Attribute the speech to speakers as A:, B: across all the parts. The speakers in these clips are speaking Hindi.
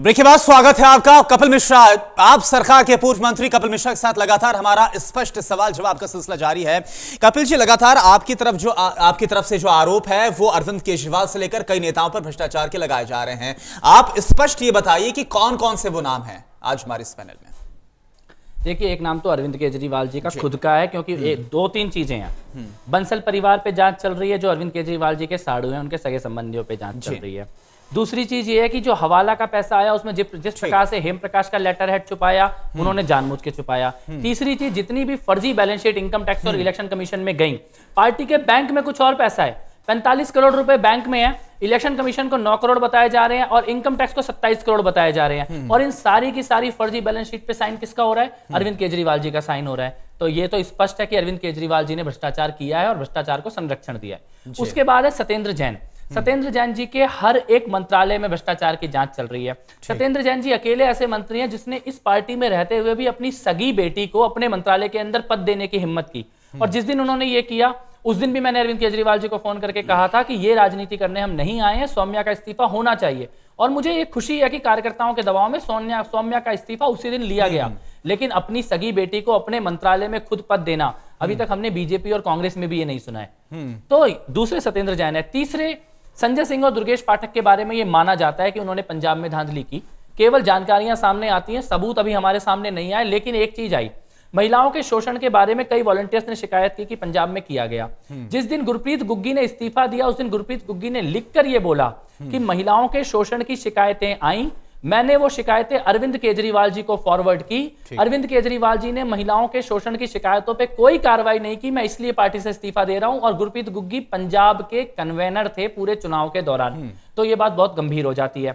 A: तो ब्रेक के बाद स्वागत है आपका कपिल मिश्रा आप सरकार के पूर्व मंत्री कपिल मिश्रा के साथ लगातार हमारा स्पष्ट सवाल जवाब का सिलसिला जारी है कपिल जी लगातार आपकी तरफ जो आ, आपकी तरफ से जो आरोप है वो अरविंद केजरीवाल से लेकर कई नेताओं पर भ्रष्टाचार के लगाए जा रहे हैं आप स्पष्ट ये बताइए कि कौन कौन से वो नाम है आज हमारे इस पैनल
B: में देखिए एक नाम तो अरविंद केजरीवाल जी का खुद का है क्योंकि हम्म। एक दो तीन चीजें हैं हम्म। बंसल परिवार पे जांच चल रही है जो अरविंद केजरीवाल जी के साड़ू हैं उनके सगे संबंधियों पे जांच चल रही है दूसरी चीज ये है कि जो हवाला का पैसा आया उसमें जिस प्रकार से हेम प्रकाश का लेटर हेड छुपाया हम्म। उन्होंने जानबूझ के छुपाया हम्म। तीसरी चीज जितनी भी फर्जी बैलेंस शीट इनकम टैक्स और हम्म। इलेक्शन कमीशन में गई पार्टी के बैंक में कुछ और पैसा है पैंतालीस करोड़ रुपए बैंक में है इलेक्शन कमीशन को नौ करोड़ बताए जा रहे हैं और इनकम टैक्स को सत्ताईस करोड़ बताए जा रहे हैं और इन सारी की सारी फर्जी बैलेंस शीट पे साइन किसका हो रहा है अरविंद केजरीवाल जी का साइन हो रहा है तो ये तो स्पष्ट है कि अरविंद केजरीवाल जी ने भ्रष्टाचार किया है और भ्रष्टाचार को संरक्षण दिया है उसके बाद है सत्येंद्र जैन हम्म। सत्येंद्र जैन जी के हर एक मंत्रालय में भ्रष्टाचार की जांच चल रही है सत्येंद्र जैन जी अकेले ऐसे मंत्री हैं जिसने इस पार्टी में रहते हुए भी अपनी सगी बेटी को अपने मंत्रालय के अंदर पद देने की हिम्मत की हम्म। और जिस दिन उन्होंने ये किया उस दिन भी मैंने अरविंद केजरीवाल जी को फोन करके कहा था कि ये राजनीति करने हम नहीं आए हैं सौम्या का इस्तीफा होना चाहिए और मुझे ये खुशी है कि कार्यकर्ताओं के दबाव में सौम्या सौम्या का इस्तीफा उसी दिन लिया गया हम्म। लेकिन अपनी सगी बेटी को अपने मंत्रालय में खुद पद देना अभी तक हमने बीजेपी और कांग्रेस में भी ये नहीं सुना है तो दूसरे सत्येंद्र जैन है तीसरे संजय सिंह और दुर्गेश पाठक के बारे में ये माना जाता है कि उन्होंने पंजाब में धांधली की केवल जानकारियां सामने आती हैं सबूत अभी हमारे सामने नहीं आए लेकिन एक चीज आई महिलाओं के शोषण के बारे में कई वॉलंटियर्स ने शिकायत की कि पंजाब में किया गया हम्म। जिस दिन गुरप्रीत गुग्गी ने इस्तीफा दिया उस दिन गुरप्रीत गुग्गी ने लिखकर यह बोला हम्म। कि महिलाओं के शोषण की शिकायतें आईं मैंने वो शिकायतें अरविंद केजरीवाल जी को फॉरवर्ड की अरविंद केजरीवाल जी ने महिलाओं के शोषण की शिकायतों पे कोई कार्रवाई नहीं की मैं इसलिए पार्टी से इस्तीफा दे रहा हूं और गुरप्रीत गुग्गी पंजाब के कन्वेनर थे पूरे चुनाव के दौरान हम्म। तो ये बात बहुत गंभीर हो जाती है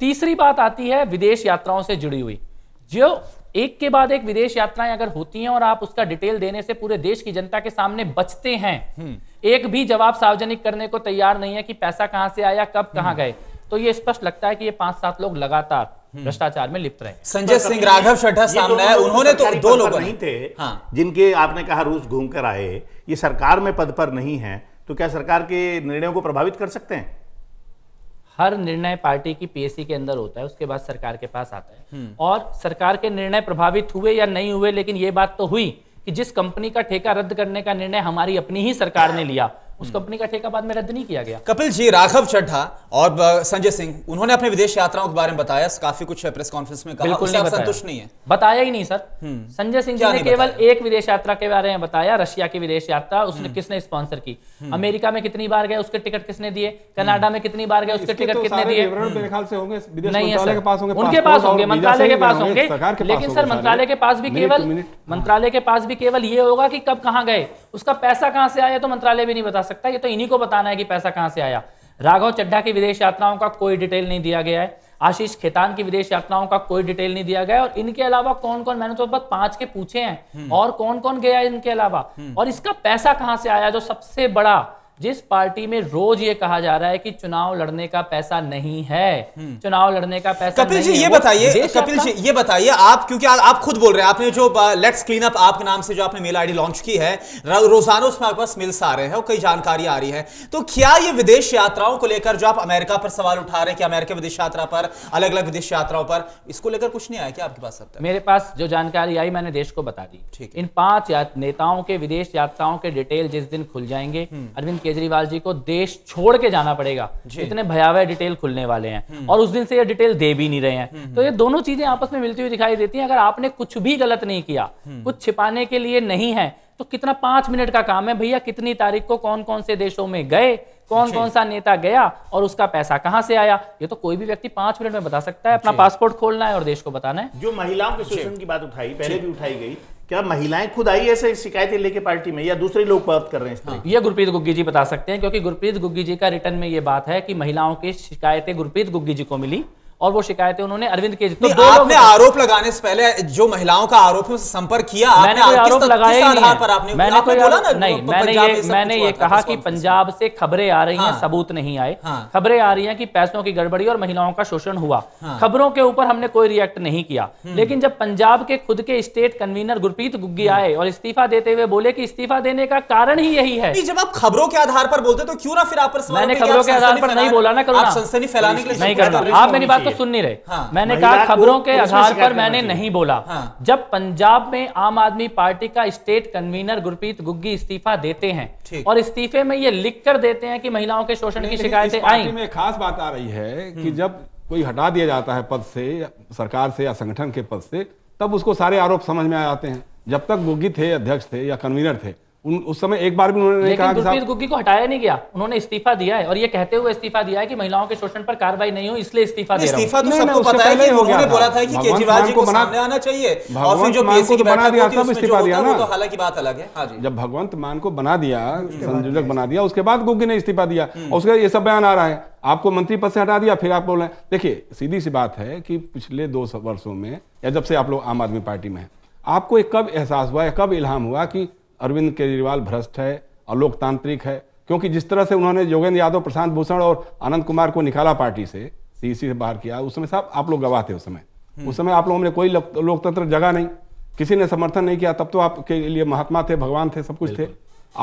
B: तीसरी बात आती है विदेश यात्राओं से जुड़ी हुई जो एक के बाद एक विदेश यात्राएं अगर होती हैं और आप उसका डिटेल देने से पूरे देश की जनता के सामने बचते हैं हम्म। एक भी जवाब सार्वजनिक करने को तैयार नहीं है कि पैसा कहां से आया कब कहां हम्म। गए तो ये स्पष्ट लगता है कि ये पांच सात लोग लगातार हम्म। भ्रष्टाचार में लिप्त रहे संजय तो सिंह राघव शड्ढा सामने है तो उन्होंने तो दो लोग नहीं
A: थे हाँ।
C: जिनके आपने कहा रूस घूम कर आए ये सरकार में पद पर नहीं है तो क्या सरकार के निर्णयों को प्रभावित कर
B: सकते हैं हर निर्णय पार्टी की पीएससी के अंदर होता है उसके बाद सरकार के पास आता है हम्म। और सरकार के निर्णय प्रभावित हुए या नहीं हुए लेकिन ये बात तो हुई कि जिस कंपनी का ठेका रद्द करने का निर्णय हमारी अपनी ही सरकार ने लिया उस कंपनी का ठेका बाद में रद्द नहीं किया गया
A: कपिल जी राघव चड्ढा और संजय सिंह उन्होंने अपने विदेश यात्राओं के बारे में बताया काफी कुछ प्रेस कॉन्फ्रेंस में कहा बिल्कुल नहीं संतुष्ट नहीं है बताया ही नहीं सर हम्म।
B: संजय सिंह जी ने केवल एक विदेश यात्रा के बारे में बताया रशिया की विदेश यात्रा उसने हम्म। किसने स्पॉन्सर की हम्म। अमेरिका में कितनी बार गए उसके टिकट किसने दिए कनाडा में कितनी बार गए उसके टिकट तो कितने दिए नहीं उनके पास होंगे मंत्रालय के पास होंगे लेकिन सर मंत्रालय के पास भी केवल मंत्रालय के पास भी केवल ये होगा कि कब कहाँ गए उसका पैसा कहाँ से आया तो मंत्रालय भी नहीं बता सकता है ये तो इन्हीं को बताना है कि पैसा कहां से आया राघव चड्ढा की विदेश यात्राओं का कोई डिटेल नहीं दिया गया है आशीष खेतान की विदेश यात्राओं का कोई डिटेल नहीं दिया गया और इनके अलावा कौन कौन मैंने तो बस पांच के पूछे हैं हम्म। और कौन कौन गया इनके अलावा हम्म। और इसका पैसा कहां से आया जो सबसे बड़ा जिस पार्टी में रोज ये कहा जा रहा है कि चुनाव लड़ने का पैसा नहीं है हम्म। चुनाव लड़ने का पैसा कपिल जी ये बताइए कपिल
A: जी ये बताइए आप क्योंकि आ, आप खुद बोल रहे हैं आपने जो लेट्स क्लीन अप आपके नाम से जो आपने मेल आईडी लॉन्च की है रोजाना उसमें आपके पास मिल्स आ रहे हैं और कई जानकारी आ रही है तो क्या ये विदेश यात्राओं को लेकर जो आप अमेरिका पर सवाल उठा रहे हैं कि अमेरिका विदेश यात्रा पर अलग अलग विदेश यात्राओं पर इसको लेकर कुछ नहीं आया क्या आपके पास अब
B: मेरे पास जो जानकारी आई मैंने देश को बता दी ठीक इन पांच नेताओं के विदेश यात्राओं के डिटेल जिस दिन खुल जाएंगे हम्म। अरविंद केजरीवाल जी को देश छोड़ के जाना पड़ेगा इतने भयावह डिटेल खुलने वाले हैं हम्म। और उस दिन से ये डिटेल दे भी नहीं रहे हैं हम्म, तो ये हम्म। दोनों चीजें आपस में मिलती हुई दिखाई देती है अगर आपने कुछ भी गलत नहीं किया कुछ छिपाने के लिए नहीं है तो कितना पांच मिनट का काम है भैया कितनी तारीख को कौन कौन से देशों में गए कौन कौन सा नेता गया और उसका पैसा कहां से आया ये तो कोई भी व्यक्ति पांच मिनट में बता सकता है अपना पासपोर्ट खोलना है और देश को बताना है जो महिलाओं के शोषण की बात उठाई पहले भी उठाई गई क्या महिलाएं खुद आई ऐसे शिकायतें लेके पार्टी
A: में या दूसरे लोग बात कर रहे हैं
B: हाँ, ये गुरप्रीत गुग्गी जी बता सकते हैं क्योंकि गुरप्रीत गुग्गी जी का रिटर्न में ये बात है कि महिलाओं की शिकायतें गुरप्रीत गुग्गी जी को मिली और वो शिकायतें उन्होंने अरविंद केजरीवाल तो आपने आरोप
A: लगाने से पहले जो महिलाओं का आरोप है संपर्क किया मैंने आपने आरोप लगाया नहीं मैंने ना नहीं मैंने ये मैंने
B: ये कहा कि पंजाब से खबरें आ रही हैं हाँ। सबूत नहीं आए हाँ। खबरें आ रही हैं कि पैसों की गड़बड़ी और महिलाओं का शोषण हुआ हाँ। खबरों के ऊपर हमने कोई रिएक्ट नहीं किया हम्म। लेकिन जब पंजाब के खुद के स्टेट कन्वीनर गुरप्रीत गुग्गी हम्म। आए और इस्तीफा देते हुए
A: बोले की इस्तीफा देने का कारण ही यही है जब आप खबरों के आधार पर बोलते तो क्यों ना फिर आप मैंने खबरों के आधार पर नहीं बोला ना करो फैलाने के लिए नहीं करना आप मेरी बात तो
B: सुन नहीं रहे हाँ, मैंने कहा खबरों के आधार पर मैंने नहीं बोला हाँ, जब पंजाब में आम आदमी पार्टी का स्टेट कन्वीनर गुरप्रीत गुग्गी इस्तीफा देते हैं और इस्तीफे में ये लिख कर देते हैं कि महिलाओं के शोषण की शिकायतें आई
D: में खास बात आ रही है हम्म। कि जब कोई हटा दिया जाता है पद से सरकार से या संगठन के पद से तब उसको सारे आरोप समझ में आ जाते हैं जब तक गुग्गी थे अध्यक्ष थे या कन्वीनर थे उन उस समय एक बार भी उन्होंने नहीं कहा गुरप्रीत
B: गुग्गी को हटाया नहीं गया उन्होंने इस्तीफा दिया है और ये कहते हुए इस्तीफा दिया है कि महिलाओं के शोषण पर कार्रवाई नहीं हो इसलिए इस्तीफा दे इस्तीफा तो सबको पता है कि उन्होंने बोला था कि केजरीवाल जी को सामने
A: आना चाहिए और फिर जो बीएसी की तो बना दिया था इस्तीफा दिया ना तो हालांकि बात अलग है
D: हां जी जब भगवंत मान को बना दिया संयोजक बना दिया उसके बाद गुग्गी ने इस्तीफा दिया और हम्म। उसके ये सब बयान आ रहा है आपको मंत्री पद से हटा दिया फिर आप बोल रहे हैं देखिए सीधी सी बात है कि पिछले दो वर्षों में या जब से आप लोग आम आदमी पार्टी में हैं आपको एक कब एहसास हुआ या कब इल्हाम हुआ कि अरविंद केजरीवाल भ्रष्ट है अलोकतांत्रिक है क्योंकि जिस तरह से उन्होंने योगेंद्र यादव प्रशांत भूषण और अनंत कुमार को निकाला पार्टी से सीसी से बाहर किया उस समय साहब आप लोग गवाह थे उस समय हम्म। उस समय आप लोगों ने कोई लोकतंत्र जगह नहीं किसी ने समर्थन नहीं किया तब तो आपके लिए महात्मा थे भगवान थे सब कुछ थे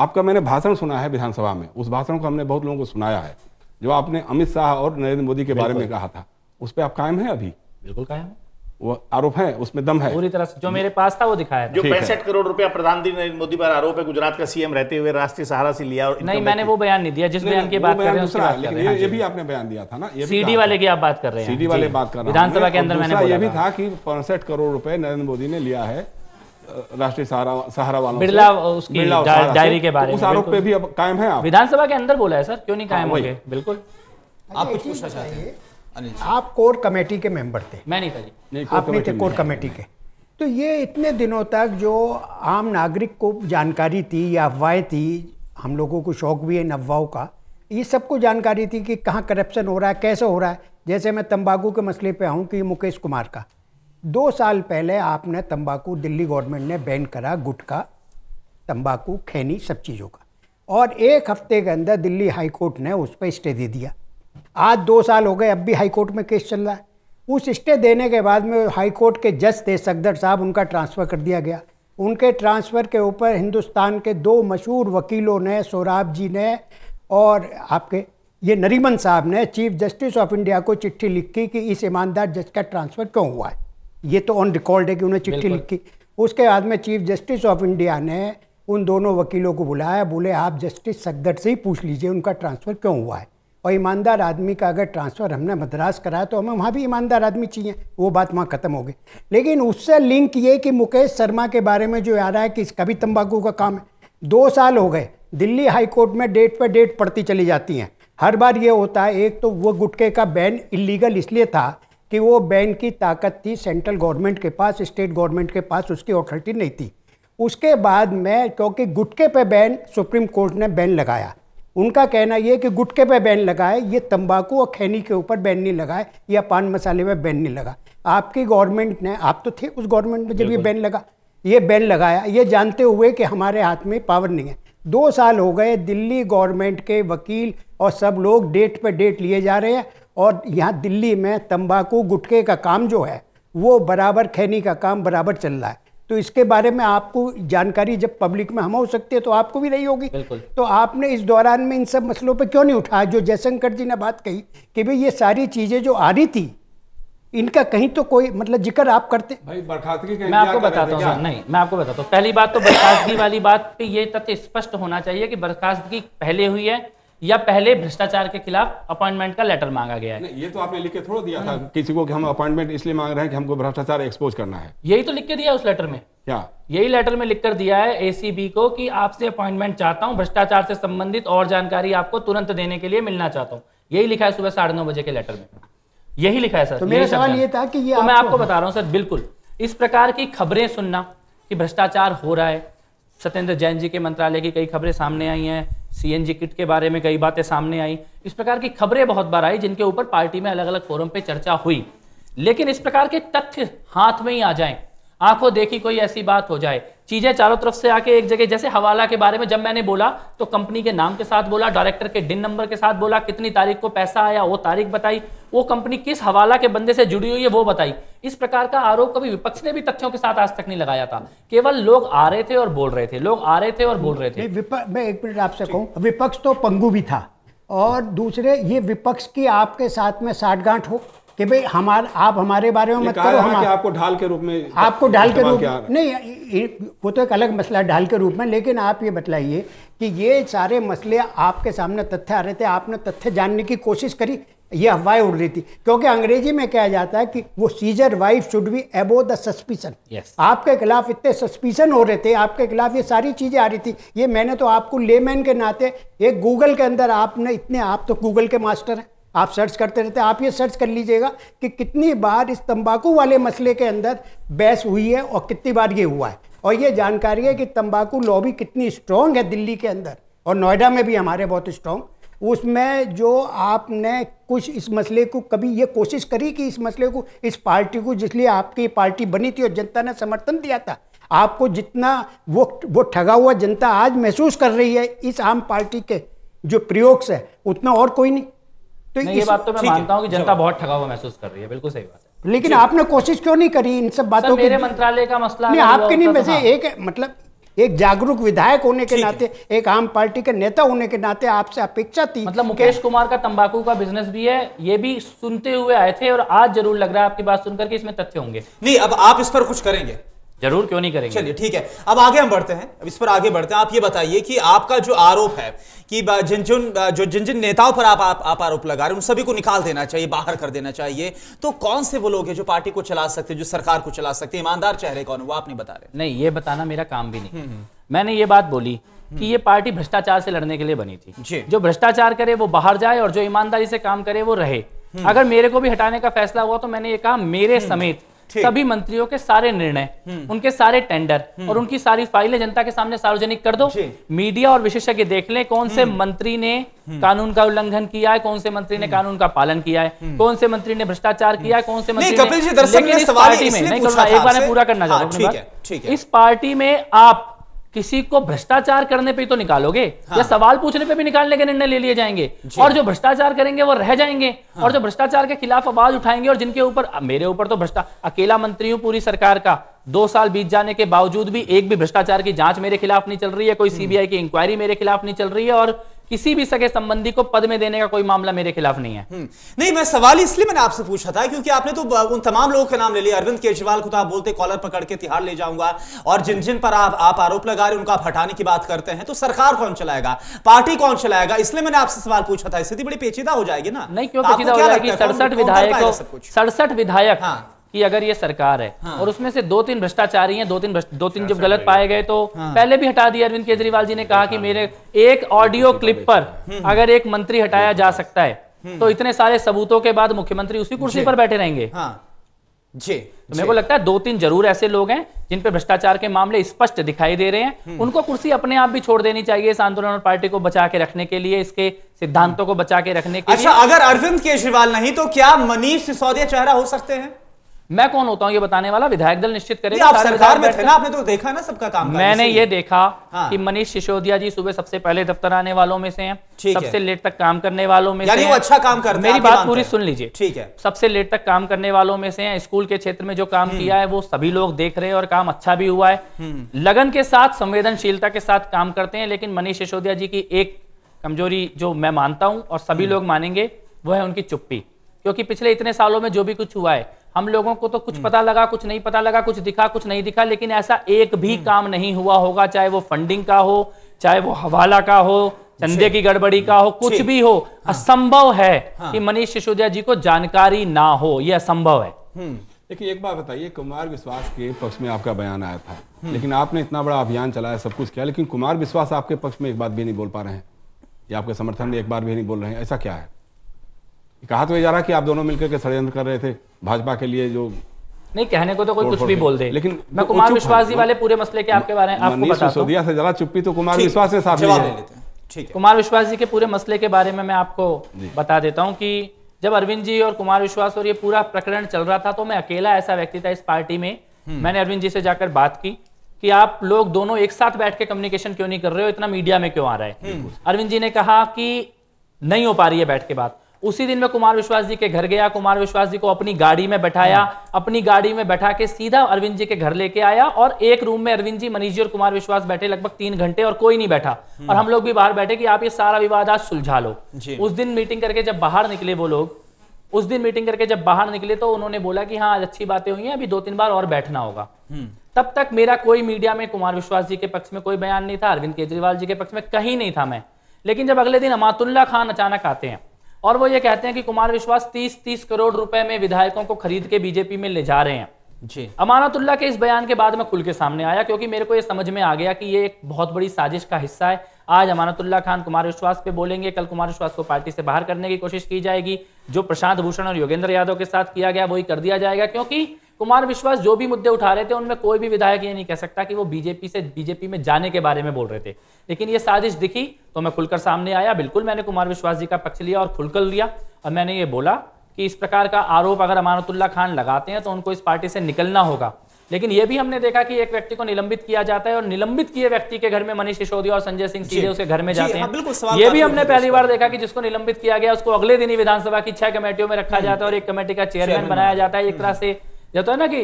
D: आपका मैंने भाषण सुना है विधानसभा में उस भाषण को हमने बहुत लोगों को सुनाया है जो आपने अमित शाह और नरेंद्र मोदी के बारे में कहा था उस पर आप कायम है अभी बिल्कुल कायम है वो आरोप है उसमें दम है पूरी तरह से जो मेरे
B: पास था वो दिखाया था। जो पैंसठ करोड़ रुपया प्रधानमंत्री नरेंद्र मोदी पर
A: आरोप है गुजरात का सीएम रहते हुए राष्ट्रीय सहारा से लिया और नहीं मैंने वो बयान नहीं दिया जिस बयान की बात कर रहे हैं ये
D: भी आपने बयान दिया था ना सीडी वाले की आप बात कर रहे हैं सीडी वाले बात कर रहे हैं विधानसभा के अंदर मैंने ये भी था कि पैंसठ करोड़ रुपए नरेंद्र मोदी ने लिया है राष्ट्रीय सहारा सहारा वालों बिरला उसकी डायरी के बारे में उस आरोप पे भी
B: अब कायम है आप विधानसभा के अंदर बोला है सर क्यों नहीं हाँ, कायम हो गए बिल्कुल आप कुछ पूछना चाहते हैं आप कोर कमेटी के मेंबर थे मैं नहीं था जी नहीं,
C: आप नहीं थे कोर कमेटी के तो ये इतने दिनों तक जो आम नागरिक को जानकारी थी या अफवाहें थी हम लोगों को शौक भी है इन अफवाहों का ये सबको जानकारी थी कि कहाँ करप्शन हो रहा है कैसे हो रहा है जैसे मैं तंबाकू के मसले पे आऊँ कि मुकेश कुमार का दो साल पहले आपने तंबाकू दिल्ली गवर्नमेंट ने बैन करा गुटखा तंबाकू खैनी सब चीज़ों का और एक हफ्ते के अंदर दिल्ली हाईकोर्ट ने उस पर स्टे दे दिया आज दो साल हो गए अब भी हाईकोर्ट में केस चल रहा है उस स्टे देने के बाद में हाईकोर्ट के जज थे सकदर साहब उनका ट्रांसफ़र कर दिया गया उनके ट्रांसफ़र के ऊपर हिंदुस्तान के दो मशहूर वकीलों ने सोराब जी ने और आपके ये नरीमन साहब ने चीफ जस्टिस ऑफ इंडिया को चिट्ठी लिखी कि इस ईमानदार जज का ट्रांसफ़र क्यों हुआ है ये तो ऑन रिकॉर्ड है कि उन्हें चिट्ठी लिखी उसके बाद में चीफ जस्टिस ऑफ इंडिया ने उन दोनों वकीलों को बुलाया बोले आप जस्टिस सकदर से ही पूछ लीजिए उनका ट्रांसफ़र क्यों हुआ है और ईमानदार आदमी का अगर ट्रांसफ़र हमने मद्रास कराया तो हमें वहाँ भी ईमानदार आदमी चाहिए वो बात वहाँ ख़त्म हो गई लेकिन उससे लिंक ये कि मुकेश शर्मा के बारे में जो आ रहा है कि इसका भी तम्बाकू का काम है दो साल हो गए दिल्ली हाई कोर्ट में डेट पर डेट पड़ती चली जाती हैं हर बार ये होता है एक तो वो गुटके का बैन इलीगल इसलिए था कि वो बैन की ताकत थी सेंट्रल गवर्नमेंट के पास स्टेट गवर्नमेंट के पास उसकी अथॉरिटी नहीं थी उसके बाद में क्योंकि गुटके पे बैन सुप्रीम कोर्ट ने बैन लगाया उनका कहना यह कि गुटके पे बैन लगाए ये तंबाकू और खैनी के ऊपर बैन नहीं लगाए या पान मसाले पे बैन नहीं लगा आपकी गवर्नमेंट ने आप तो थे उस गवर्नमेंट में जब ये बैन लगा ये बैन लगाया ये जानते हुए कि हमारे हाथ में पावर नहीं है दो साल हो गए दिल्ली गवर्नमेंट के वकील और सब लोग डेट पर डेट लिए जा रहे हैं और यहाँ दिल्ली में तंबाकू गुटके का काम जो है वो बराबर खैनी का काम बराबर चल रहा है तो इसके बारे में आपको जानकारी जब पब्लिक में हम हो सकती है तो आपको भी रही होगी तो आपने इस दौरान में इन सब मसलों पर क्यों नहीं उठाया जो जयशंकर जी ने बात कही कि भाई ये सारी चीज़ें जो आ रही थी इनका कहीं तो कोई मतलब जिक्र आप करते
B: भाई बर्खास्तगी मैं आपको बताता हूँ नहीं मैं आपको बताता हूँ पहली बात तो बर्खास्तगी वाली बात पे ये तथ्य स्पष्ट होना चाहिए कि बर्खास्तगी पहले हुई है या पहले भ्रष्टाचार के खिलाफ अपॉइंटमेंट का लेटर मांगा गया है ये तो आपने लिख के थोड़ा
D: दिया था किसी को कि हम अपॉइंटमेंट इसलिए मांग रहे हैं कि हमको भ्रष्टाचार एक्सपोज करना है
B: यही तो लिख के दिया उस लेटर में क्या यही लेटर में लिख कर दिया है एसीबी को कि आपसे अपॉइंटमेंट चाहता हूँ भ्रष्टाचार से संबंधित और जानकारी आपको तुरंत देने के लिए मिलना चाहता हूँ यही लिखा है सुबह साढ़े बजे के लेटर में यही लिखा है सर तो मेरा सवाल ये
C: था कि ये तो मैं आपको बता रहा हूँ
B: सर बिल्कुल इस प्रकार की खबरें सुनना कि भ्रष्टाचार हो रहा है सत्येंद्र जैन जी के मंत्रालय की कई खबरें सामने आई हैं सीएनजी किट के बारे में कई बातें सामने आई इस प्रकार की खबरें बहुत बार आई जिनके ऊपर पार्टी में अलग अलग फोरम पे चर्चा हुई लेकिन इस प्रकार के तथ्य हाथ में ही आ जाएं आंखों देखी कोई ऐसी बात हो जाए चीज़ें चारों तरफ से आके एक जगह जैसे हवाला के बारे में जब मैंने बोला तो कंपनी के नाम के साथ बोला डायरेक्टर के डिन नंबर के साथ बोला कितनी तारीख को पैसा आया वो तारीख बताई वो कंपनी किस हवाला के बंदे से जुड़ी हुई है वो बताई इस प्रकार का आरोप कभी विपक्ष ने भी तथ्यों के साथ आज तक नहीं लगाया था केवल लोग आ रहे थे और बोल रहे थे लोग आ रहे थे और बोल रहे
C: थे मैं एक मिनट आपसे कहूँ विपक्ष तो पंगु भी था और दूसरे ये विपक्ष की आपके साथ में साठगांठ हो कि भाई हमारे आप हमारे बारे में मत करो हमारे आपको
D: ढाल के रूप में आपको ढाल के रूप में
C: नहीं वो तो एक अलग मसला है ढाल के रूप में लेकिन आप ये बतलाइए कि ये सारे मसले आपके सामने तथ्य आ रहे थे आपने तथ्य जानने की कोशिश करी ये हवाएं उड़ रही थी क्योंकि अंग्रेजी में कहा जाता है कि वो Caesar wife should be above the suspicion आपके खिलाफ इतने सस्पिशन हो रहे थे आपके खिलाफ ये सारी चीज़ें आ रही थी ये मैंने तो आपको लेमैन के नाते एक गूगल के अंदर आपने इतने आप तो गूगल के मास्टर हैं आप सर्च करते रहते हैं आप ये सर्च कर लीजिएगा कि कितनी बार इस तंबाकू वाले मसले के अंदर बहस हुई है और कितनी बार ये हुआ है और ये जानकारी है कि तंबाकू लॉबी कितनी स्ट्रॉन्ग है दिल्ली के अंदर और नोएडा में भी हमारे बहुत स्ट्रॉन्ग उसमें जो आपने कुछ इस मसले को कभी ये कोशिश करी कि इस मसले को इस पार्टी को जिसलिए आपकी पार्टी बनी थी और जनता ने समर्थन दिया था आपको जितना वो वो ठगा हुआ जनता आज महसूस कर रही है इस आम पार्टी के जो प्रयोग से उतना और कोई नहीं
B: तो ये बात तो मैं मानता हूँ कि जनता बहुत ठगा हुआ महसूस कर रही है बिल्कुल सही बात
C: है लेकिन आपने कोशिश क्यों नहीं करी इन सब बातों मेरे
B: मंत्रालय का मसला नहीं आपके नहीं तो वैसे हाँ। एक
C: मतलब एक जागरूक विधायक होने के नाते एक आम पार्टी के नेता होने के नाते आपसे अपेक्षा थी मतलब मुकेश कुमार का तंबाकू
B: का बिजनेस भी है ये भी सुनते हुए आए थे और आज जरूर लग रहा है आपकी बात सुनकर कि इसमें तथ्य होंगे
A: नहीं अब आप इस पर कुछ करेंगे
B: जरूर क्यों नहीं करेंगे चलिए
A: ठीक है अब आगे हम बढ़ते हैं इस पर आगे बढ़ते हैं आप ये बताइए कि आपका जो आरोप है कि जिन जिन जो जिन जिन नेताओं पर आप, आप आप आरोप लगा रहे हैं उन सभी को निकाल देना चाहिए बाहर कर देना चाहिए तो कौन से वो लोग हैं जो पार्टी को चला सकते हैं जो सरकार को चला सकते हैं ईमानदार चेहरे कौन है वो आप नहीं बता रहे
B: नहीं ये बताना मेरा काम भी नहीं हम्म। मैंने ये बात बोली हम्म। कि ये पार्टी भ्रष्टाचार से लड़ने के लिए बनी थी जो भ्रष्टाचार करे वो बाहर जाए और जो ईमानदारी से काम करे वो रहे हम्म। अगर मेरे को भी हटाने का फैसला हुआ तो मैंने ये कहा मेरे समेत सभी मंत्रियों के सारे निर्णय हम्म। उनके सारे टेंडर हम्म। और उनकी सारी फाइलें जनता के सामने सार्वजनिक कर दो मीडिया और विशेषज्ञ देख लें कौन से हम्म। मंत्री ने कानून का उल्लंघन किया है कौन से मंत्री ने कानून का पालन किया है कौन से मंत्री ने भ्रष्टाचार किया है कौन से मंत्री ने जी बार पूरा करना चाहूंगा हाँ, इस पार्टी में आप किसी को भ्रष्टाचार करने पे ही तो निकालोगे हाँ। या सवाल पूछने पे भी निकालने के निर्णय ले लिए जाएंगे और जो भ्रष्टाचार करेंगे वो रह जाएंगे हाँ। और जो भ्रष्टाचार के खिलाफ आवाज उठाएंगे और जिनके ऊपर मेरे ऊपर तो भ्रष्टा अकेला मंत्री हूं पूरी सरकार का दो साल बीत जाने के बावजूद भी एक भी भ्रष्टाचार की जांच मेरे खिलाफ नहीं चल रही है कोई सीबीआई हम्म। की इंक्वायरी मेरे खिलाफ नहीं चल रही है और किसी भी सगे संबंधी को पद में देने का कोई मामला मेरे खिलाफ नहीं है हम्म।
A: नहीं मैं सवाल इसलिए मैंने आपसे पूछा था क्योंकि आपने तो उन तमाम लोगों के नाम ले लिया अरविंद केजरीवाल को तो आप बोलते कॉलर पकड़ के तिहाड़ ले जाऊंगा और जिन जिन पर आप आप आरोप लगा रहे उनको आप हटाने की बात करते हैं तो सरकार कौन चलाएगा पार्टी कौन चलाएगा इसलिए मैंने आपसे सवाल पूछा था स्थिति बड़ी पेचीदा हो जाएगी ना नहीं क्यों तो पेचीदा हो जाएगी सड़सठ विधायक
B: सड़सठ हाँ। विधायक कि अगर ये सरकार है हाँ। और उसमें से दो तीन भ्रष्टाचारी हैं दो तीन दो तीन जब गलत पाए गए तो हाँ। पहले भी हटा दिया अरविंद केजरीवाल जी ने कहा कि मेरे एक ऑडियो क्लिप पर हम्म। अगर एक मंत्री हटाया जा सकता है हम्म। तो इतने सारे सबूतों के बाद मुख्यमंत्री उसी कुर्सी पर बैठे रहेंगे हाँ। जी तो मेरे को लगता है दो तीन जरूर ऐसे लोग हैं जिन पर भ्रष्टाचार के मामले स्पष्ट दिखाई दे रहे हैं हम्म। उनको कुर्सी अपने आप भी छोड़ देनी चाहिए इस आंदोलन और पार्टी को बचा के रखने के लिए इसके सिद्धांतों को बचा के रखने के अच्छा लिए। अगर अरविंद
A: केजरीवाल नहीं तो क्या मनीष सिसोदिया चेहरा हो सकते हैं मैं कौन होता हूँ ये बताने वाला विधायक दल निश्चित करेगा आप सरकार में थे ना आपने तो देखा ना सबका काम मैंने ये देखा हाँ। कि
B: मनीष सिसोदिया जी सुबह सबसे पहले दफ्तर आने वालों में से हैं सबसे लेट तक काम करने वालों में यानी वो अच्छा काम करते मेरी बात पूरी
A: सुन लीजिए ठीक है
B: सबसे लेट तक काम करने वालों में से है स्कूल के क्षेत्र में जो काम हम्म। किया है वो सभी लोग देख रहे हैं और काम अच्छा भी हुआ है हम्म। लगन के साथ संवेदनशीलता के साथ काम करते हैं लेकिन मनीष सिसोदिया जी की एक कमजोरी जो मैं मानता हूँ और सभी हम्म। लोग मानेंगे वो है उनकी चुप्पी क्योंकि पिछले इतने सालों में जो भी कुछ हुआ है हम लोगों को तो कुछ हम्म। पता लगा कुछ नहीं पता लगा कुछ दिखा कुछ नहीं दिखा लेकिन ऐसा एक भी हम्म। काम नहीं हुआ होगा चाहे वो फंडिंग का हो चाहे वो हवाला का हो चंदे की गड़बड़ी का हो कुछ भी हो हाँ। असंभव है हाँ। कि मनीष सिसोदिया जी को जानकारी ना हो यह असंभव है हम्म।
D: देखिए एक बात बताइए कुमार विश्वास के पक्ष में आपका बयान आया था लेकिन आपने इतना बड़ा अभियान चलाया सब कुछ किया लेकिन कुमार विश्वास आपके पक्ष में एक बात भी नहीं बोल पा रहे हैं या आपके समर्थन में एक बार भी नहीं बोल रहे हैं ऐसा क्या है कहा तो ये जा रहा कि आप दोनों मिलकर के षडयंत्र कर रहे थे भाजपा के लिए जो
B: नहीं कहने को तो कोई कुछ भी बोल
D: दे लेकिन मैं कुमार विश्वास जी वाले
B: पूरे मसले के आपके बारे में आपको बता सिसोदिया
D: से जरा चुप्पी तो कुमार विश्वास ने साफ जवाब लेते हैं
B: ठीक कुमार विश्वास जी के पूरे मसले के बारे में मैं आपको बता देता हूँ कि जब अरविंद जी और कुमार विश्वास और ये पूरा प्रकरण चल रहा था तो मैं अकेला ऐसा व्यक्ति था इस पार्टी में हम्म। मैंने अरविंद जी से जाकर बात की कि आप लोग दोनों एक साथ बैठ के कम्युनिकेशन क्यों नहीं कर रहे हो इतना मीडिया में क्यों आ रहा है हम्म। अरविंद जी ने कहा कि नहीं हो पा रही है बैठ के बात उसी दिन में कुमार विश्वास जी के घर गया कुमार विश्वास जी को अपनी गाड़ी में बैठाया हाँ। अपनी गाड़ी में बैठा के सीधा अरविंद जी के घर लेके आया और एक रूम में अरविंद जी मनीष जी और कुमार विश्वास बैठे लगभग तीन घंटे और कोई नहीं बैठा हम्म। और हम लोग भी बाहर बैठे कि आप ये सारा विवाद आज सुलझा लो उस दिन मीटिंग करके जब बाहर निकले वो लोग उस दिन मीटिंग करके जब बाहर निकले तो उन्होंने बोला कि हाँ आज अच्छी बातें हुई हैं अभी दो तीन बार और बैठना होगा हम्म। तब तक मेरा कोई मीडिया में कुमार विश्वास जी के पक्ष में कोई बयान नहीं था अरविंद केजरीवाल जी के पक्ष में कहीं नहीं था मैं लेकिन जब अगले दिन अमातुल्ला खान अचानक आते हैं और वो ये कहते हैं कि कुमार विश्वास 30 30 करोड़ रुपए में विधायकों को खरीद के बीजेपी में ले जा रहे हैं जी अमानतुल्ला के इस बयान के बाद में खुल के सामने आया क्योंकि मेरे को ये समझ में आ गया कि ये एक बहुत बड़ी साजिश का हिस्सा है आज अमानतुल्ला खान कुमार विश्वास पे बोलेंगे कल कुमार विश्वास को पार्टी से बाहर करने की कोशिश की जाएगी जो प्रशांत भूषण और योगेंद्र यादव के साथ किया गया वही कर दिया जाएगा क्योंकि कुमार विश्वास जो भी मुद्दे उठा रहे थे उनमें कोई भी विधायक ये नहीं कह सकता कि वो बीजेपी से बीजेपी में जाने के बारे में बोल रहे थे लेकिन ये साजिश दिखी तो मैं खुलकर सामने आया बिल्कुल मैंने कुमार विश्वास जी का पक्ष लिया और खुलकर लिया और मैंने ये बोला कि इस प्रकार का आरोप अगर अमानतुल्ला खान लगाते हैं तो उनको इस पार्टी से निकलना होगा लेकिन यह भी हमने देखा कि एक व्यक्ति को निलंबित किया जाता है और निलंबित किए व्यक्ति के घर में मनीष सिसोदिया और संजय सिंह सीधे उसके घर में जाते हैं हाँ, यह भी हमने पहली बार देखा कि जिसको निलंबित किया गया उसको अगले दिन ही विधानसभा की छह कमेटियों में रखा हम्म। जाता है और एक कमेटी का चेयरमैन बनाया जाता है एक हम्म। तरह से या तो है ना कि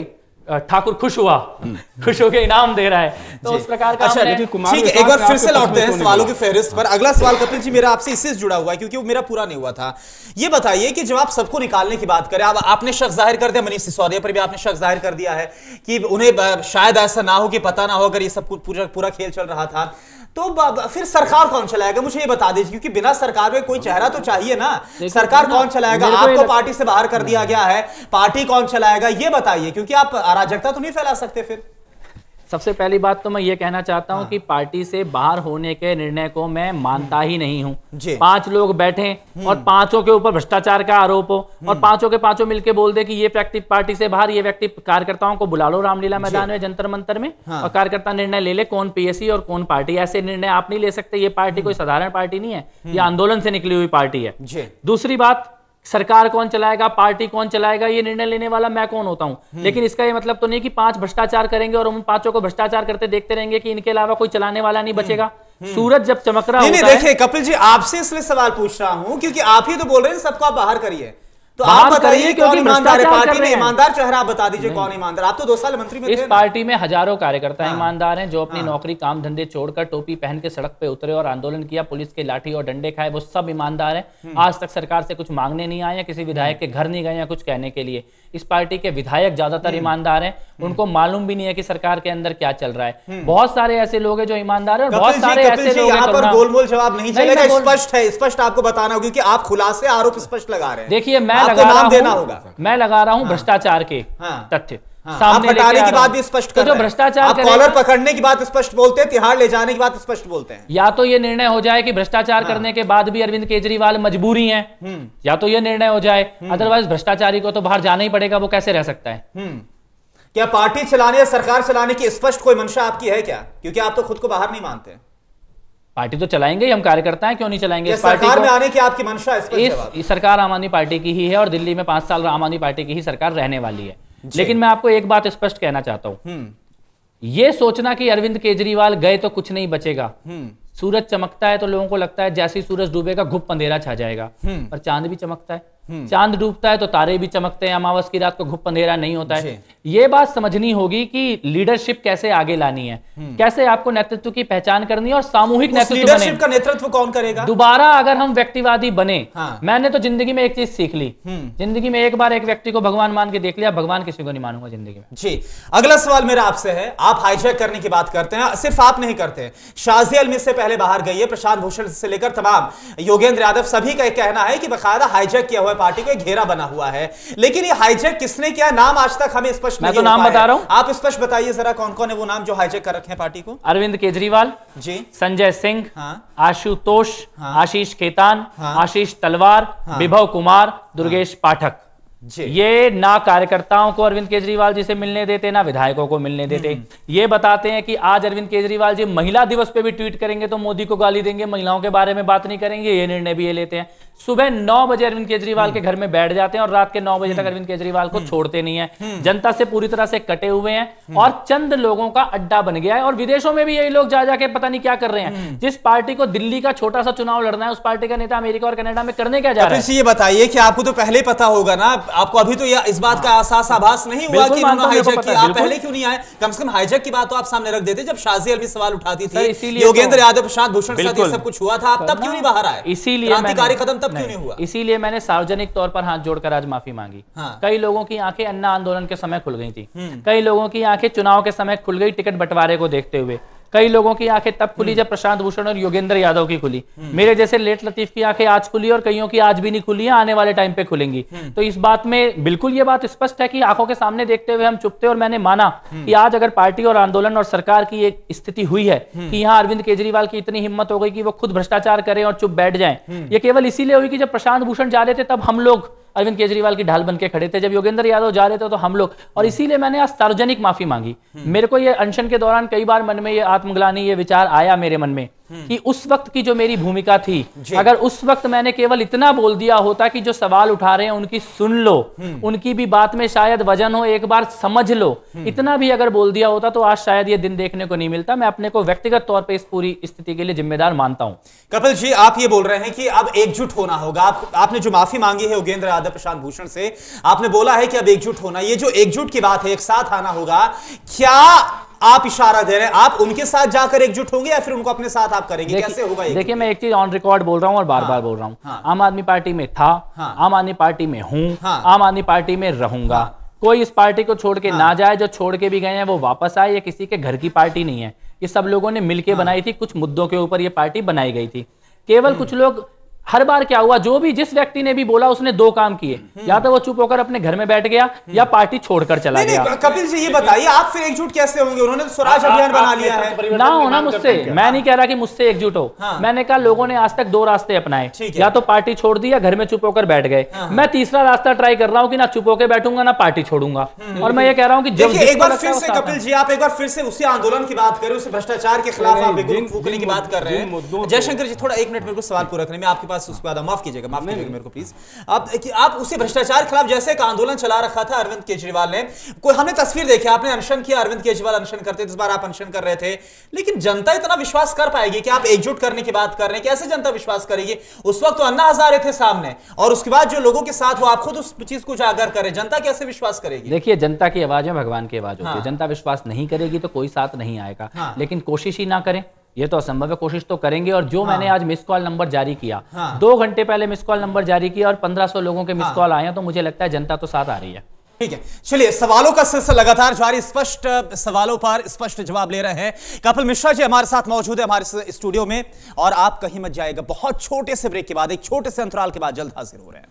B: ठाकुर खुश हुआ हम्म। खुश होकर इनाम दे रहा है तो उस प्रकार का अच्छा ठीक है एक बार फिर से लौटते हैं सवालों की फेहरिस्त पर अगला सवाल कपिल
A: जी मेरा आपसे इससे जुड़ा हुआ है क्योंकि वो मेरा पूरा नहीं हुआ था ये बताइए कि जब आप सबको निकालने की बात करें अब आपने शक जाहिर कर दिया मनीष सिसोदिया पर भी आपने शक जाहिर कर दिया है कि उन्हें शायद ऐसा ना हो कि पता ना हो अगर ये सब पूरा पूरा खेल चल रहा था तो फिर सरकार कौन चलाएगा मुझे ये बता दीजिए क्योंकि बिना सरकार में कोई चेहरा तो चाहिए ना सरकार कौन चलाएगा आपको पार्टी से बाहर कर दिया गया है पार्टी कौन चलाएगा ये बताइए क्योंकि आप अराजकता तो नहीं फैला सकते फिर
B: सबसे पहली बात तो मैं ये कहना चाहता हूँ हाँ। कि पार्टी से बाहर होने के निर्णय को मैं मानता ही नहीं हूँ पांच लोग बैठे हम्म। और पांचों के ऊपर भ्रष्टाचार का आरोप हो और हम्म। पांचों के पांचों मिलके बोल दे कि ये व्यक्ति पार्टी से बाहर ये व्यक्ति कार्यकर्ताओं को बुला लो रामलीला मैदान में जंतर मंतर में हाँ। और कार्यकर्ता निर्णय ले ले कौन पीएससी और कौन पार्टी ऐसे निर्णय आप नहीं ले सकते ये पार्टी हम्म। कोई साधारण पार्टी नहीं है ये आंदोलन से निकली हुई पार्टी है दूसरी बात सरकार कौन चलाएगा पार्टी कौन चलाएगा ये निर्णय लेने वाला मैं कौन होता हूँ हम्म। लेकिन इसका ये मतलब तो नहीं कि पांच भ्रष्टाचार करेंगे और उन पांचों को भ्रष्टाचार करते देखते रहेंगे कि इनके अलावा कोई चलाने वाला नहीं हम्म। बचेगा हम्म। सूरज
A: जब चमक रहा नहीं, नहीं देखिए कपिल जी आपसे इसलिए सवाल पूछ रहा हूँ क्योंकि आप ही तो बोल रहे हैं सबको आप बाहर करिए तो आप बताइए क्योंकि ईमानदार पार्टी में ईमानदार चेहरा बता दीजिए कौन ईमानदार आप तो दो साल मंत्री में इस
B: पार्टी में हजारों कार्यकर्ता हाँ। ईमानदार हैं जो अपनी हाँ। नौकरी काम धंधे छोड़कर टोपी पहन के सड़क पे उतरे और आंदोलन किया पुलिस के लाठी और डंडे खाए वो सब ईमानदार हैं हम्म। आज तक सरकार से कुछ मांगने नहीं आए किसी विधायक हम्म। के घर नहीं गए या कुछ कहने के लिए इस पार्टी के विधायक ज्यादातर हम्म। ईमानदार हैं हम्म। उनको मालूम भी नहीं है कि सरकार के अंदर क्या चल रहा है हम्म। बहुत
A: सारे ऐसे लोग हैं जो ईमानदार हैं बहुत सारे ऐसे लोग यहाँ पर गोलमोल जवाब नहीं चलेगा स्पष्ट है स्पष्ट आपको बताना होगा क्योंकि आप खुलासे आरोप स्पष्ट लगा रहे हैं देखिए मैं लगा रहा हूँ
B: मैं लगा रहा हूँ हाँ। भ्रष्टाचार के हाँ। तथ्य हाँ। की बात भी स्पष्ट तो कर जो भ्रष्टाचार कॉलर
A: पकड़ने की बात स्पष्ट बोलते हैं तिहाड़ ले जाने की बात स्पष्ट बोलते हैं
B: या तो ये निर्णय हो जाए कि भ्रष्टाचार हाँ। करने के बाद भी अरविंद केजरीवाल मजबूरी है हम्म। या तो ये निर्णय हो जाए अदरवाइज हम्म। भ्रष्टाचारी को तो बाहर जाना ही पड़ेगा वो कैसे रह सकता है
A: हम्म। क्या पार्टी चलाने या सरकार चलाने की स्पष्ट कोई मंशा आपकी है क्या क्योंकि आप तो खुद को बाहर नहीं मानते
B: पार्टी तो चलाएंगे ही हम कार्यकर्ता हैं क्यों नहीं चलाएंगे इस पार्टी सरकार में आने की
A: आपकी मंशा इस,
B: इस सरकार आम आदमी पार्टी की ही है और दिल्ली में पांच साल आम आदमी पार्टी की ही सरकार रहने वाली है लेकिन मैं आपको एक बात स्पष्ट कहना चाहता हूं हम्म। ये सोचना कि अरविंद केजरीवाल गए तो कुछ नहीं बचेगा हम्म। सूरज चमकता है तो लोगों को लगता है जैसे ही सूरज डूबेगा घुप अंधेरा छा जाएगा हम्म। पर चांद भी चमकता है हम्म। चांद डूबता है तो तारे भी चमकते हैं अमावस की रात को घुप अंधेरा नहीं होता है ये बात समझनी होगी कि लीडरशिप कैसे आगे लानी है हम्म। कैसे आपको नेतृत्व की पहचान करनी है और सामूहिक नेतृत्व लीडरशिप का
A: नेतृत्व कौन करेगा
B: दोबारा अगर हम व्यक्तिवादी बने हाँ। मैंने तो जिंदगी
A: में एक चीज सीख ली हम्म। जिंदगी में एक बार एक व्यक्ति को भगवान मान के देख लिया भगवान किसी को नहीं मानूंगा जिंदगी में जी अगला सवाल मेरा आपसे है आप हाईजेक करने की बात करते हैं सिर्फ आप नहीं करते हैं शाजिया अलमिस से पहले बाहर गई है प्रशांत भूषण से लेकर तमाम योगेंद्र यादव सभी का कहना है कि बकायदा हाईजेक किया हुआ पार्टी को घेरा बना हुआ है लेकिन ये हाईजेक किसने किया नाम आज तक हमें स्पष्ट मैं तो नाम बता रहा हूँ आप स्पष्ट बताइए जरा कौन कौन है वो नाम जो हाईजेक कर रखे पार्टी को
B: अरविंद केजरीवाल जी संजय सिंह हाँ। आशुतोष हाँ। आशीष खेतान हाँ। आशीष तलवार विभव कुमार दुर्गेश पाठक ये ना कार्यकर्ताओं को अरविंद केजरीवाल जी से मिलने देते ना विधायकों को मिलने देते हम्म। ये बताते हैं कि आज अरविंद केजरीवाल जी महिला दिवस पे भी ट्वीट करेंगे तो मोदी को गाली देंगे महिलाओं के बारे में बात नहीं करेंगे ये निर्णय भी ये लेते हैं सुबह नौ बजे अरविंद केजरीवाल हम्म। के घर में बैठ जाते हैं और रात के नौ बजे तक हम्म। अरविंद केजरीवाल को हम्म। छोड़ते नहीं है जनता से पूरी तरह से कटे हुए हैं और चंद लोगों का अड्डा बन गया है और विदेशों में भी यही लोग जा जाके पता नहीं क्या कर रहे हैं जिस पार्टी को दिल्ली का छोटा सा चुनाव लड़ना है उस पार्टी का नेता अमेरिका और कनेडा में करने क्या जा अच्छा, रहा है ये
A: बताइए कि आपको तो पहले पता होगा ना आपको अभी तो इस बात का आसास आभास नहीं हुआ कि आप पहले क्यों नहीं आए कम से कम हाईजेक की बात तो आप सामने रख देते जब शाजी अलवी सवाल उठाती थी तो- योगेंद्र यादव प्रशांत भूषण सब कुछ हुआ था आप तब क्यों नहीं बाहर आए इसीलिए कदम तब मतलब क्यों नहीं हुआ
B: इसीलिए मैंने सार्वजनिक तौर पर हाथ जोड़कर आज माफी मांगी हाँ। कई लोगों की आंखें अन्ना आंदोलन के समय खुल गई थी हम्म। कई लोगों की आंखें चुनाव के समय खुल गई टिकट बंटवारे को देखते हुए कई लोगों की आंखें तब खुली हम्म। जब प्रशांत भूषण और योगेंद्र यादव की खुली हम्म। मेरे जैसे लेट लतीफ की आंखें आज खुली और कईयों की आज भी नहीं खुली है आने वाले टाइम पे खुलेंगी हम्म। तो इस बात में बिल्कुल ये बात स्पष्ट है कि आंखों के सामने देखते हुए हम चुपते और मैंने माना कि आज अगर पार्टी और आंदोलन और सरकार की एक स्थिति हुई है कि यहाँ अरविंद केजरीवाल की इतनी हिम्मत हो गई कि वो खुद भ्रष्टाचार करें और चुप बैठ जाए ये केवल इसीलिए हुई कि जब प्रशांत भूषण जा रहे थे तब हम लोग अरविंद केजरीवाल की ढाल बन के खड़े थे जब योगेंद्र यादव जा रहे थे तो हम लोग और हम्म। इसीलिए मैंने आज सार्वजनिक माफी मांगी हम्म। मेरे को ये अनशन के दौरान कई बार मन में ये आत्मग्लानी ये विचार आया मेरे मन में हम्म। कि उस वक्त की जो मेरी भूमिका थी अगर उस वक्त मैंने केवल इतना बोल दिया होता कि जो सवाल उठा रहे हैं उनकी सुन लो हम्म। उनकी भी बात में शायद वजन हो एक बार समझ लो हम्म। इतना भी अगर बोल दिया होता तो आज शायद ये दिन देखने को नहीं मिलता मैं अपने को व्यक्तिगत तौर पर इस पूरी स्थिति के लिए जिम्मेदार मानता हूं
A: कपिल जी आप ये बोल रहे हैं कि अब एकजुट होना होगा आप, आपने जो माफी मांगी है योगेंद्र यादव प्रशांत भूषण से आपने बोला है कि अब एकजुट होना ये जो एकजुट की बात है एक साथ आना होगा क्या आप इशारा दे रहे हैं आप उनके साथ जाकर एकजुट होंगे या फिर उनको अपने साथ आप करेंगे कैसे होगा देखिए
B: मैं एक चीज ऑन रिकॉर्ड बोल रहा हूँ और बार बार हाँ, बोल रहा हूँ हाँ। आम आदमी पार्टी में था हाँ। आम आदमी पार्टी में हूँ आम आदमी पार्टी में रहूंगा कोई इस पार्टी को छोड़ के हाँ, ना जाए जो छोड़ के भी गए हैं वो वापस आए ये किसी के घर की पार्टी नहीं है ये सब लोगों ने मिलके हाँ। बनाई थी कुछ मुद्दों के ऊपर ये पार्टी बनाई गई थी केवल हम्म। कुछ लोग हर बार क्या हुआ जो भी जिस व्यक्ति ने भी बोला उसने दो काम किए हम्म। या तो वो चुप होकर अपने घर में बैठ गया हम्म। या पार्टी छोड़कर चला गया
A: कपिल जी ये बताइए आप फिर एकजुट कैसे होंगे उन्होंने तो स्वराज अभियान बना लिया है ना हो ना मुझसे
B: मैं नहीं कह रहा कि मुझसे एकजुट हो हाँ। मैंने कहा लोगों ने आज तक दो रास्ते अपनाए या तो पार्टी छोड़ दी या घर में चुप होकर बैठ गए हाँ, हाँ। मैं तीसरा रास्ता ट्राई कर रहा हूँ की ना चुप होकर बैठूंगा ना पार्टी छोड़ूंगा हम्म। और मैं ये कह रहा हूँ की जब एक बार फिर से कपिल जी
A: आप एक बार फिर से उसी आंदोलन की बात करें उस भ्रष्टाचार के खिलाफ आप की बात कर रहे हैं जयशंकर जी थोड़ा एक मिनट मेरे को सवाल पूरा करें मैं आपके पास पास उसके बाद माफ कीजिएगा माफ कीजिएगा मेरे को प्लीज आप आप उसे भ्रष्टाचार के खिलाफ जैसे एक आंदोलन चला रखा था अरविंद केजरीवाल ने कोई हमने तस्वीर देखी आपने अनशन किया अरविंद केजरीवाल अनशन करते इस बार आप अनशन कर रहे थे लेकिन जनता इतना विश्वास कर पाएगी कि आप एकजुट करने की बात कर रहे हैं कैसे जनता विश्वास करेगी उस वक्त तो अन्ना हजारे थे सामने और उसके बाद जो लोगों के साथ वो आप खुद उस चीज को उजागर करें जनता कैसे विश्वास करेगी
B: देखिए जनता की आवाज है भगवान की आवाज होती है हाँ। जनता विश्वास नहीं करेगी तो कोई साथ नहीं आएगा हाँ। लेकिन कोशिश ही ना करें ये तो असंभव है कोशिश तो करेंगे और जो हाँ। मैंने आज मिस कॉल नंबर जारी किया हाँ। दो घंटे पहले मिस कॉल नंबर जारी किया और 1500 लोगों के मिस हाँ। कॉल आए हैं तो मुझे लगता है जनता तो साथ आ रही है
A: ठीक है चलिए सवालों का सिलसिला लगातार जारी स्पष्ट सवालों पर स्पष्ट जवाब ले रहे हैं कपिल मिश्रा जी हमारे साथ मौजूद है हमारे स्टूडियो में और आप कहीं मत जाएगा बहुत छोटे से ब्रेक के बाद एक छोटे से अंतराल के बाद जल्द हाजिर हो रहे हैं